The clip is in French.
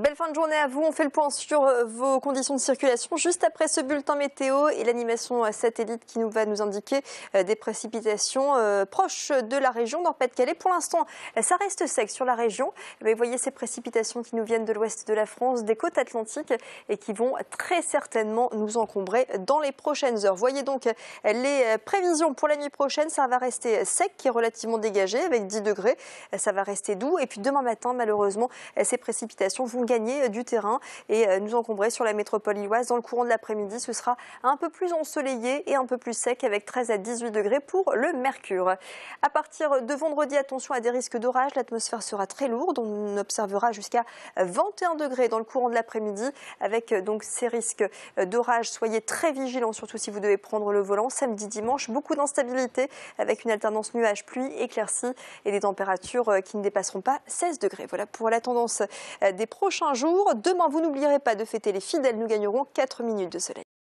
Belle fin de journée à vous. On fait le point sur euh, vos conditions de circulation juste après ce bulletin météo et l'animation euh, satellite qui nous va nous indiquer euh, des précipitations proches de la région nord de calais Pour l'instant, ça reste sec sur la région. Mais vous voyez ces précipitations qui nous viennent de l'ouest de la France, des côtes atlantiques et qui vont très certainement nous encombrer dans les prochaines heures. Voyez donc les prévisions pour la nuit prochaine. Ça va rester sec, qui est relativement dégagé avec 10 degrés. Ça va rester doux. Et puis demain matin, malheureusement, ces précipitations vont gagner euh, du terrain et euh, nous encombrer sur la métropole lilloise. Dans le courant de l'après-midi, ce sera un peu plus ensoleillé et un peu plus sec avec 13 à 18 degrés pour le mercure. À partir de vendredi, attention à des risques d'orage. L'atmosphère sera très lourde. On observera jusqu'à 21 degrés dans le courant de l'après-midi avec euh, donc ces risques d'orage. Soyez très vigilants, surtout si vous devez prendre le volant. Samedi, dimanche, beaucoup d'instabilité avec une alternance nuages, pluie, éclaircie et des températures qui ne dépasseront pas 16 degrés. Voilà pour la tendance des prochains un jour. Demain, vous n'oublierez pas de fêter les fidèles. Nous gagnerons 4 minutes de soleil.